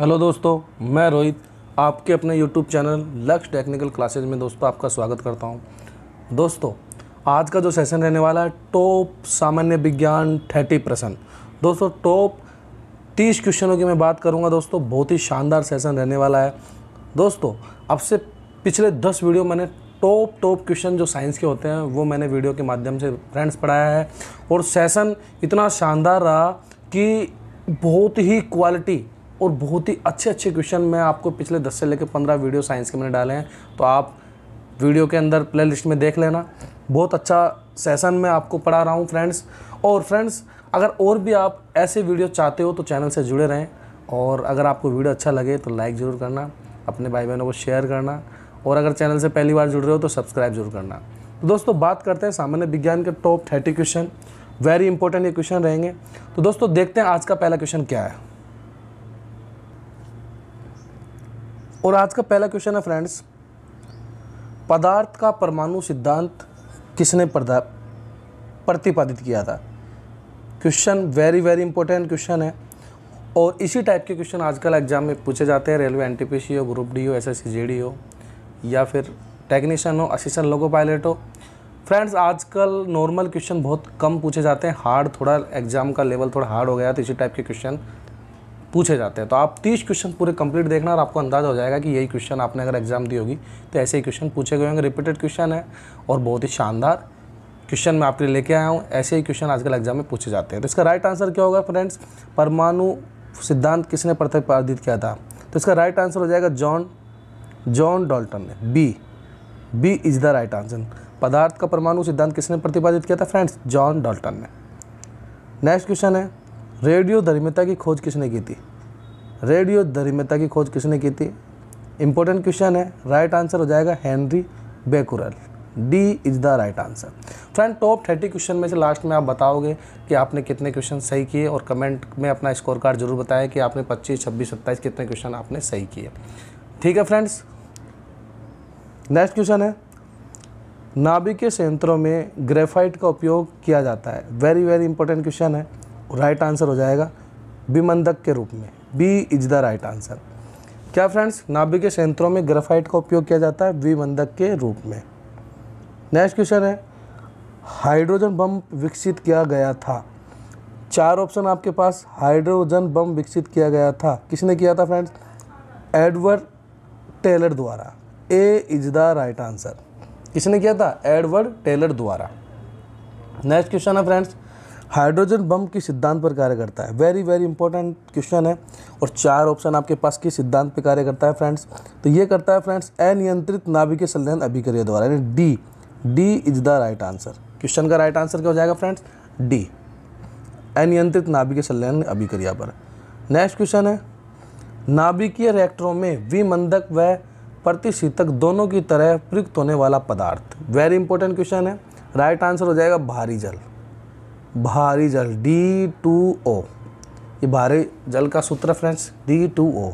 hello दोस्तों मैं रोहित आपके अपने YouTube channel Lakshya technical classes में दोस्तों आपका स्वागत करता हूं दोस्तों आज का जो सेशन रहने वाला है टॉप सामान्य विज्ञान थर्टी परसेंट दोस्तों टॉप तीस क्वेश्चनों की मैं बात करूंगा दोस्तों बहुत ही शानदार सेशन रहने वाला है दोस्तों अब से पिछले दस वीडियो मैंने टॉप टॉप क्वेश्चन जो साइंस के होते हैं वो मैंने वीडियो के माध्यम से फ्रेंड्स पढ़ाया है और सेशन इतना शानदार रहा कि बहुत ही क्वालिटी और बहुत ही अच्छे अच्छे क्वेश्चन मैं आपको पिछले दस से लेकर पंद्रह वीडियो साइंस के मैंने डाले हैं तो आप वीडियो के अंदर प्ले लिस्ट में देख लेना बहुत अच्छा सेशन मैं आपको पढ़ा रहा हूँ फ्रेंड्स और फ्रेंड्स अगर और भी आप ऐसे वीडियो चाहते हो तो चैनल से जुड़े रहें और अगर आपको वीडियो अच्छा लगे तो लाइक ज़रूर करना अपने भाई बहनों को शेयर करना और अगर चैनल से पहली बार जुड़ रहे हो तो सब्सक्राइब जरूर करना तो दोस्तों बात करते हैं सामान्य विज्ञान के top thirty question very important ये क्वेश्चन रहेंगे तो दोस्तों देखते हैं आज का पहला क्वेश्चन क्या है और आज का पहला क्वेश्चन है फ्रेंड्स पदार्थ का परमाणु सिद्धांत किसने प्रतिपादित किया था question very very important question है और इसी टाइप के क्वेश्चन आजकल एग्जाम में पूछे जाते हैं रेलवे एनटीपीसी हो ग्रुप डी हो एस जेडी हो या फिर टेक्नीशियन हो असिस्टेंट लोको पायलट हो फ्रेंड्स आजकल नॉर्मल क्वेश्चन बहुत कम पूछे जाते हैं हार्ड थोड़ा एग्जाम का लेवल थोड़ा हार्ड हो गया तो इसी टाइप के क्वेश्चन पूछे जाते हैं तो आप तीस क्वेश्चन पूरे कंप्लीट देखना और आपको अंदाजा हो जाएगा कि यही क्वेश्चन आपने अगर एग्जाम दी होगी तो ऐसे ही क्वेश्चन पूछे गए होंगे रिपीटेड क्वेश्चन है और बहुत ही शानदार क्वेश्चन मैं आपके लिए लेके आया हूँ ऐसे ही क्वेश्चन आजकल एग्जाम में पूछे जाते हैं तो इसका राइट आंसर क्या होगा फ्रेंड्स परमाणु सिद्धांत किसने प्रतिपादित किया था तो इसका राइट आंसर हो जाएगा जॉन जॉन डॉल्टन ने B B is the right answer पदार्थ का परमाणु सिद्धांत किसने प्रतिपादित किया था फ्रेंड्स जॉन डॉल्टन ने नेक्स्ट क्वेश्चन है रेडियो धर्मिता की खोज किसने की थी रेडियो धर्मिता की खोज किसने की थी इंपॉर्टेंट क्वेश्चन है राइट आंसर हो जाएगा Henry Becquerel D is the right answer friend top thirty question में से लास्ट में आप बताओगे कि आपने कितने क्वेश्चन सही किए और कमेंट में अपना स्कोर कार्ड जरूर बताएं कि आपने 25, 26, 27 कितने क्वेश्चन आपने सही किए ठीक है फ्रेंड्स नेक्स्ट क्वेश्चन है नाभिकीय संयंत्रों में ग्रेफाइट का उपयोग किया जाता है वेरी वेरी इंपॉर्टेंट क्वेश्चन है राइट आंसर हो जाएगा विमंदक के रूप में B is the right answer क्या फ्रेंड्स नाभिक के संयंत्रों में ग्रेफाइट का उपयोग किया जाता है विमंदक के रूप में नेक्स्ट क्वेश्चन है हाइड्रोजन बम विकसित किया गया था चार ऑप्शन आपके पास हाइड्रोजन बम विकसित किया गया था किसने किया था फ्रेंड्स एडवर्ड टेलर द्वारा A is the right answer किसने किया था एडवर्ड टेलर द्वारा नेक्स्ट क्वेश्चन है फ्रेंड्स हाइड्रोजन बम के सिद्धांत पर कार्य करता है वेरी वेरी इंपॉर्टेंट क्वेश्चन है और चार ऑप्शन आपके पास किस सिद्धांत पर कार्य करता है फ्रेंड्स तो ये करता है फ्रेंड्स अनियंत्रित नाभिकीय संलयन अभिक्रिया द्वारा यानी D D is the right answer question का राइट आंसर क्या हो जाएगा फ्रेंड्स डी अनियंत्रित नाभिकीय संलयन अभिक्रिया पर नेक्स्ट क्वेश्चन है नाभिकीय रिएक्टरों में विमंदक व प्रतिशीतक दोनों की तरह प्रयुक्त होने वाला पदार्थ वेरी इंपॉर्टेंट क्वेश्चन है राइट आंसर हो जाएगा भारी जल भारी जल डी टू ओ ये भारी जल का सूत्र friends D two O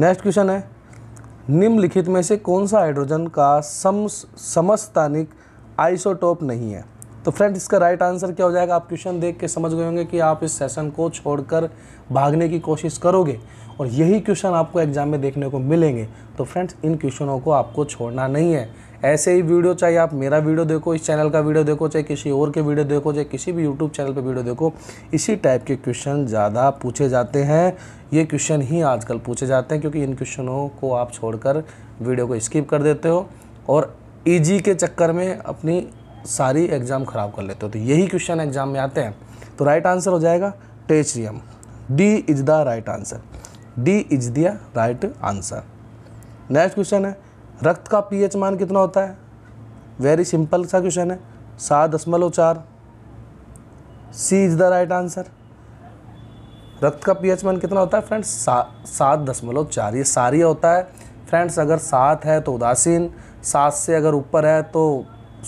next question है निम्नलिखित में से कौन सा हाइड्रोजन का सम समस्थानिक आइसोटोप नहीं है तो फ्रेंड इसका राइट आंसर क्या हो जाएगा आप क्वेश्चन देख के समझ गए होंगे कि आप इस सेशन को छोड़कर भागने की कोशिश करोगे और यही क्वेश्चन आपको एग्जाम में देखने को मिलेंगे तो फ्रेंड्स इन क्वेश्चनों को आपको छोड़ना नहीं है ऐसे ही वीडियो चाहे आप मेरा वीडियो देखो इस चैनल का वीडियो देखो चाहे किसी और के वीडियो देखो चाहे किसी भी यूट्यूब चैनल पर वीडियो देखो इसी टाइप के क्वेश्चन ज़्यादा पूछे जाते हैं ये क्वेश्चन ही आजकल पूछे जाते हैं क्योंकि इन क्वेश्चनों को आप छोड़कर वीडियो को स्किप कर देते हो और ईजी e के चक्कर में अपनी सारी एग्ज़ाम ख़राब कर लेते हो तो यही क्वेश्चन एग्ज़ाम में आते हैं तो राइट आंसर हो जाएगा टेचरियम D is the right answer D is the right answer next question है रक्त का पीएच मान कितना होता है वेरी सिंपल सा क्वेश्चन है सात दशमलव चार C is the right answer रक्त का पीएच मान कितना होता है फ्रेंड्स सात दशमलव चार ये सारिया होता है फ्रेंड्स अगर सात है तो उदासीन सात से अगर ऊपर है तो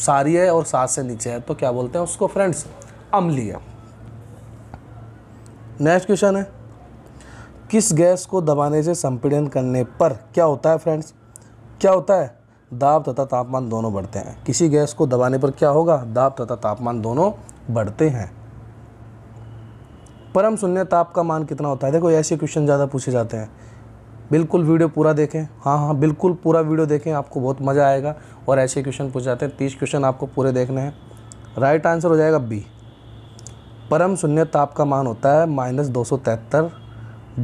है और सात से नीचे है तो क्या बोलते हैं उसको फ्रेंड्स अम्लीय नेक्स्ट क्वेश्चन है किस गैस को दबाने से संपीड़न करने पर क्या होता है फ्रेंड्स क्या होता है दाब तथा तापमान दोनों बढ़ते हैं किसी गैस को दबाने पर क्या होगा दाब तथा तापमान दोनों बढ़ते हैं परम शून्य ताप का मान कितना होता है देखो ऐसे क्वेश्चन ज़्यादा पूछे जाते हैं बिल्कुल वीडियो पूरा देखें हाँ हाँ बिल्कुल पूरा वीडियो देखें आपको बहुत मज़ा आएगा और ऐसे क्वेश्चन पूछे जाते हैं तीस क्वेश्चन आपको पूरे देखने हैं राइट आंसर हो जाएगा बी परम शून्य ताप का मान होता है माइनस दो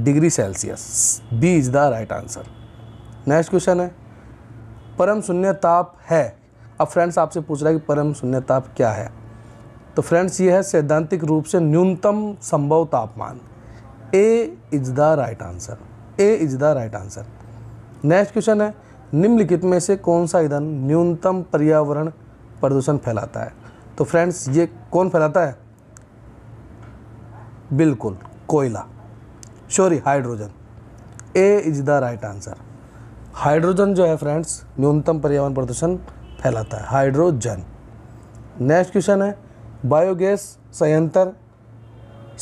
degree Celsius B is the right answer next question है परम शून्य ताप है अब फ्रेंड्स आपसे पूछ रहा है कि परम शून्य ताप क्या है तो फ्रेंड्स ये है सैद्धांतिक रूप से न्यूनतम संभव तापमान A is the right answer A is the right answer next question है निम्नलिखित में से कौन सा ईंधन न्यूनतम पर्यावरण प्रदूषण फैलाता है तो फ्रेंड्स ये कौन फैलाता है बिल्कुल कोयला sorry hydrogen A is the right answer hydrogen जो है फ्रेंड्स न्यूनतम पर्यावरण प्रदूषण फैलाता है हाइड्रोजन नेक्स्ट क्वेश्चन है बायोगैस संयंत्र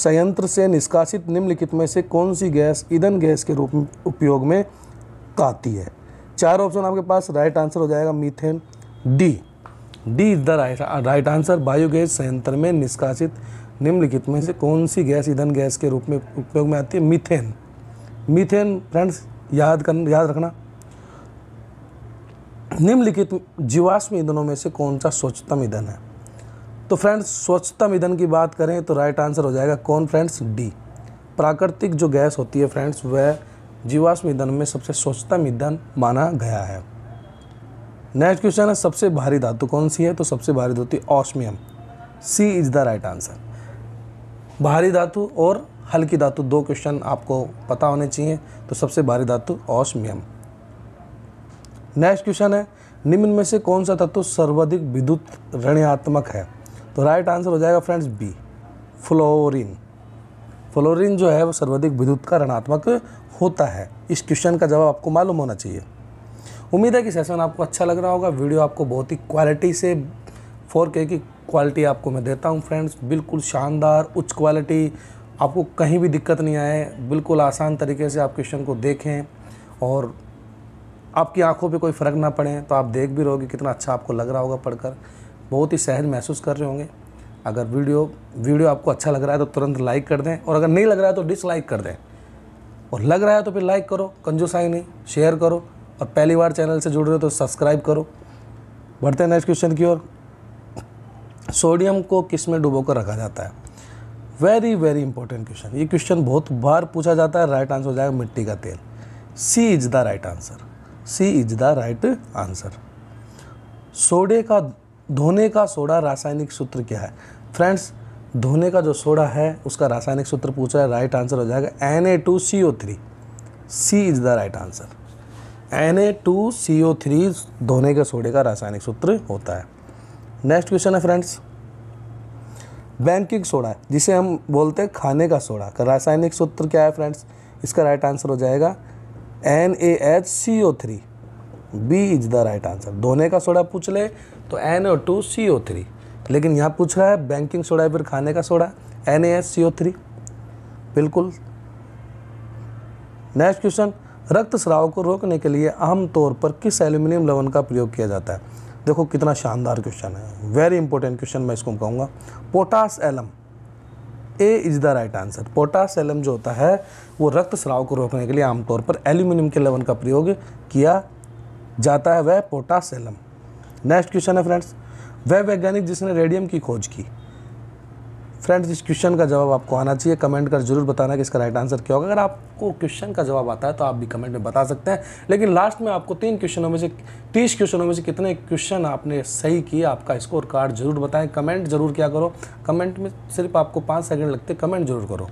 संयंत्र से निष्कासित निम्नलिखित में से कौन सी गैस ईंधन गैस के रूप में उपयोग में आती है चार ऑप्शन आपके पास राइट आंसर हो जाएगा methane D D is the right right answer biogas संयंत्र में निष्कासित निम्नलिखित में से कौन सी गैस ईंधन गैस के रूप में उपयोग में आती है मीथेन मीथेन फ्रेंड्स याद कर याद रखना निम्नलिखित जीवाश्म ईंधनों में से कौन सा स्वच्छतम ईंधन है तो फ्रेंड्स स्वच्छतम ईंधन की बात करें तो राइट आंसर हो जाएगा कौन फ्रेंड्स डी प्राकृतिक जो गैस होती है फ्रेंड्स वह जीवाश्म ईंधन में सबसे स्वच्छतम ईंधन माना गया है नेक्स्ट क्वेश्चन है सबसे भारी धातु कौन सी है तो सबसे भारी धातु osmium C is the right answer भारी धातु और हल्की धातु दो क्वेश्चन आपको पता होने चाहिए तो सबसे भारी धातु ऑस्मियम नेक्स्ट क्वेश्चन है निम्न में से कौन सा तत्व सर्वाधिक विद्युत ऋणात्मक है तो राइट आंसर हो जाएगा फ्रेंड्स बी फ्लोरिन फ्लोरिन जो है वो सर्वाधिक विद्युत का ऋणात्मक होता है इस क्वेश्चन का जवाब आपको मालूम होना चाहिए उम्मीद है कि सेशन आपको अच्छा लग रहा होगा वीडियो आपको बहुत ही क्वालिटी से फोर के की क्वालिटी आपको मैं देता हूँ फ्रेंड्स बिल्कुल शानदार उच्च क्वालिटी आपको कहीं भी दिक्कत नहीं आए बिल्कुल आसान तरीके से आप क्वेश्चन को देखें और आपकी आंखों पे कोई फ़र्क ना पड़े तो आप देख भी रहोगे कितना अच्छा आपको लग रहा होगा पढ़कर बहुत ही सहज महसूस कर रहे होंगे अगर वीडियो वीडियो आपको अच्छा लग रहा है तो तुरंत लाइक कर दें और अगर नहीं लग रहा है तो डिसलाइक कर दें और लग रहा है तो फिर लाइक करो कंजूसाई नहीं शेयर करो और पहली बार चैनल से जुड़ रहे हो तो सब्सक्राइब करो बढ़ते हैं नेक्स्ट क्वेश्चन की ओर सोडियम को किस में डुबो कर रखा जाता है वेरी वेरी इंपॉर्टेंट क्वेश्चन ये क्वेश्चन बहुत बार पूछा जाता है राइट आंसर हो जाएगा मिट्टी का तेल C is the right answer C is the right answer सोडे का धोने का सोडा रासायनिक सूत्र क्या है फ्रेंड्स धोने का जो सोडा है उसका रासायनिक सूत्र पूछा है राइट आंसर हो जाएगा N A two C O three C is the right answer N A two C O three धोने के सोडे का रासायनिक सूत्र होता है नेक्स्ट क्वेश्चन है फ्रेंड्स बैंकिंग सोडा जिसे हम बोलते हैं खाने का सोडा का रासायनिक सूत्र क्या है फ्रेंड्स इसका राइट आंसर हो जाएगा N A H C O three B is the right answer धोने का सोडा पूछ ले तो N O two C O three लेकिन यहाँ पूछ रहा है बैंकिंग सोडा फिर खाने का soda N A H C O three बिल्कुल नेक्स्ट क्वेश्चन रक्त स्राव को रोकने के लिए आमतौर पर किस एल्यूमिनियम लवन का प्रयोग किया जाता है देखो कितना शानदार क्वेश्चन है वेरी इंपॉर्टेंट क्वेश्चन मैं इसको कहूँगा potash alum A is the right answer potash alum जो होता है वो रक्त स्राव को रोकने के लिए आमतौर पर एल्यूमिनियम के लवन का प्रयोग किया जाता है वह पोटासलम नेक्स्ट क्वेश्चन है फ्रेंड्स वह वैज्ञानिक जिसने रेडियम की खोज की फ्रेंड्स इस क्वेश्चन का जवाब आपको आना चाहिए कमेंट कर जरूर बताना कि इसका राइट आंसर क्या होगा अगर आपको क्वेश्चन का जवाब आता है तो आप भी कमेंट में बता सकते हैं लेकिन लास्ट में आपको तीन क्वेश्चनों में से तीस क्वेश्चनों में से कितने क्वेश्चन आपने सही किए आपका स्कोर कार्ड जरूर बताएं कमेंट जरूर क्या करो कमेंट में सिर्फ आपको पाँच सेकेंड लगते कमेंट जरूर करो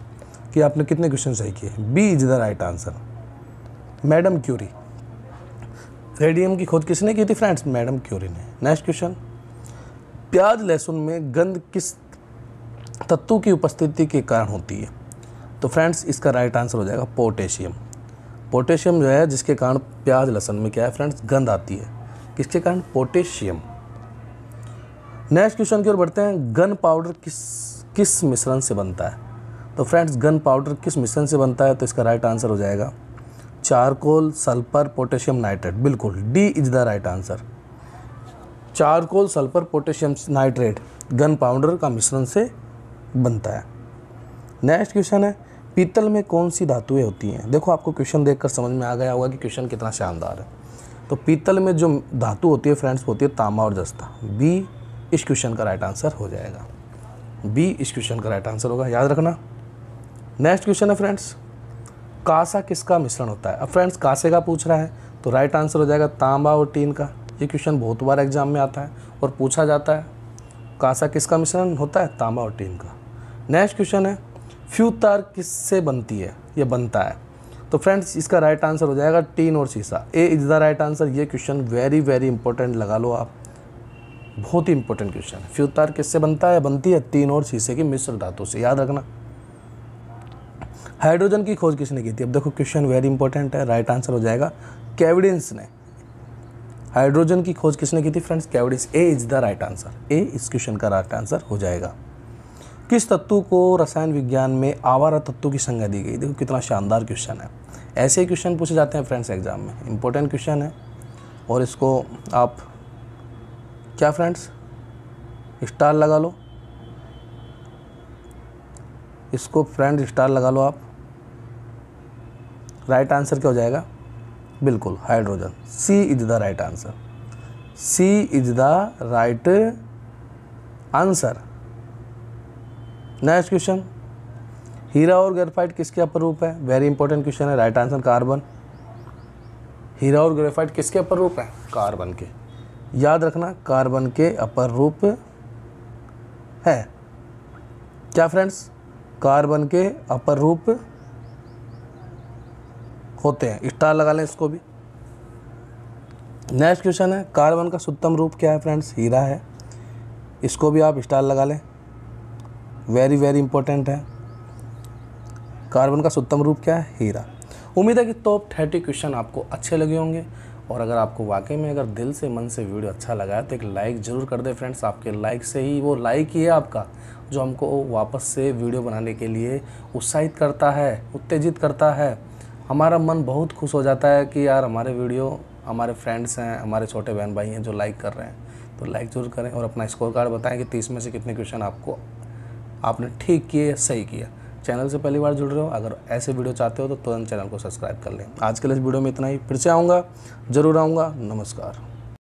कि आपने कितने क्वेश्चन सही किए B is the right answer Madam Curie radium की खोज किसने की थी फ्रेंड्स मैडम क्यूरी ने नेक्स्ट क्वेश्चन प्याज लहसुन में गंध किस तत्व की उपस्थिति के कारण होती है तो फ्रेंड्स इसका राइट आंसर हो जाएगा पोटेशियम पोटेशियम जो है जिसके कारण प्याज लहसन में क्या है फ्रेंड्स गंध आती है किसके कारण पोटेशियम नेक्स्ट क्वेश्चन की ओर बढ़ते हैं गन पाउडर किस किस मिश्रण से बनता है तो फ्रेंड्स गन पाउडर किस मिश्रण से बनता है तो इसका राइट आंसर हो जाएगा चारकोल सल्फर पोटेशियम नाइट्रेट बिल्कुल D is the right answer charcoal sulphur potassium nitrate gunpowder का मिश्रण से बनता है नेक्स्ट क्वेश्चन है पीतल में कौन सी धातुएं होती हैं देखो आपको क्वेश्चन देखकर समझ में आ गया होगा कि क्वेश्चन कितना शानदार है तो पीतल में जो धातु होती है फ्रेंड्स होती है तांबा और जस्ता बी इस क्वेश्चन का राइट आंसर हो जाएगा बी इस क्वेश्चन का राइट आंसर होगा याद रखना नेक्स्ट क्वेश्चन है फ्रेंड्स कासा किसका मिश्रण होता है अब फ्रेंड्स कासे का पूछ रहा है तो राइट आंसर हो जाएगा तांबा और टीन का ये क्वेश्चन बहुत बार एग्जाम में आता है और पूछा जाता है कासा किसका मिश्रण होता है तांबा और टीन का नेक्स्ट क्वेश्चन है फ्यू तार किससे बनती है या बनता है तो फ्रेंड्स इसका राइट आंसर हो जाएगा टीन और शीशा A is the right answer ये क्वेश्चन वेरी वेरी इंपॉर्टेंट लगा लो आप बहुत ही इंपॉर्टेंट क्वेश्चन है फ्यू तार किससे बनता है बनती है तीन और शीशे की मिश्र धातु से याद रखना हाइड्रोजन की खोज किसने की थी अब देखो क्वेश्चन वेरी इंपॉर्टेंट है राइट आंसर हो जाएगा कैविडेंस ने हाइड्रोजन की खोज किसने की थी friends Cavendish A is the right answer A इस क्वेश्चन का राइट आंसर हो जाएगा किस तत्व को रसायन विज्ञान में आवारा तत्व की संज्ञा दी गई देखो कितना शानदार क्वेश्चन है ऐसे क्वेश्चन पूछे जाते हैं फ्रेंड्स एग्जाम में इंपॉर्टेंट क्वेश्चन है और इसको आप क्या फ्रेंड्स स्टार लगा लो इसको फ्रेंड स्टार लगा लो आप राइट आंसर क्या हो जाएगा बिल्कुल hydrogen C is the right answer C is the right answer next question हीरा और ग्रेफाइट किसके अपर रूप है वेरी इंपॉर्टेंट क्वेश्चन है राइट आंसर कार्बन हीरा और ग्रेफाइट किसके अपर रूप है कार्बन के याद रखना कार्बन के अपर रूप है क्या फ्रेंड्स कार्बन के अपर रूप होते हैं स्टार लगा लें इसको भी नेक्स्ट क्वेश्चन है कार्बन का सुत्तम रूप क्या है फ्रेंड्स हीरा है इसको भी आप स्टार लगा लें वेरी वेरी इंपॉर्टेंट है कार्बन का शुद्धतम रूप क्या है हीरा उम्मीद है कि टॉप थर्टी क्वेश्चन आपको अच्छे लगे होंगे और अगर आपको वाकई में अगर दिल से मन से वीडियो अच्छा लगा है तो एक लाइक ज़रूर कर दे फ्रेंड्स आपके लाइक से ही वो लाइक ही है आपका जो हमको वापस से वीडियो बनाने के लिए उत्साहित करता है उत्तेजित करता है हमारा मन बहुत खुश हो जाता है कि यार हमारे वीडियो हमारे फ्रेंड्स हैं हमारे छोटे बहन भाई हैं जो लाइक कर रहे हैं तो लाइक जरूर करें और अपना स्कोर कार्ड बताएं कि तीस में से कितने क्वेश्चन आपको आपने ठीक किए सही किया चैनल से पहली बार जुड़ रहे हो अगर ऐसे वीडियो चाहते हो तो तुरंत चैनल को सब्सक्राइब कर लें आज के लिए इस वीडियो में इतना ही फिर से आऊँगा ज़रूर आऊँगा नमस्कार